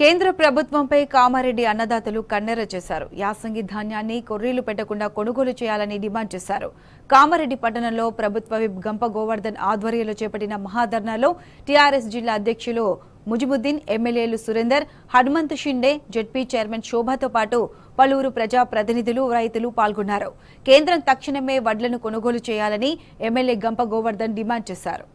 కేంద్ర ప్రభుత్వంపై కామారెడ్డి అన్నదాతలు కన్నెర చేశారు యాసంగి ధాన్యాన్ని కొర్రీలు పెట్టకుండా కొనుగోలు చేయాలని డిమాండ్ చేశారు కామారెడ్డి పట్టణంలో ప్రభుత్వ విప్ గంప గోవర్ధన్ ఆధ్వర్యంలో చేపట్టిన మహాధర్నాలో టీఆర్ఎస్ జిల్లా అధ్యక్షులు ముజిబుద్దీన్ ఎమ్మెల్యేలు సురేందర్ హనుమంత్ షిండే జడ్పీ చైర్మన్ శోభతో పాటు పలువురు ప్రజా ప్రతినిధులు రైతులు పాల్గొన్నారు కేంద్రం తక్షణమే వడ్లను కొనుగోలు చేయాలని ఎమ్మెల్యే గంప గోవర్ధన్ డిమాండ్ చేశారు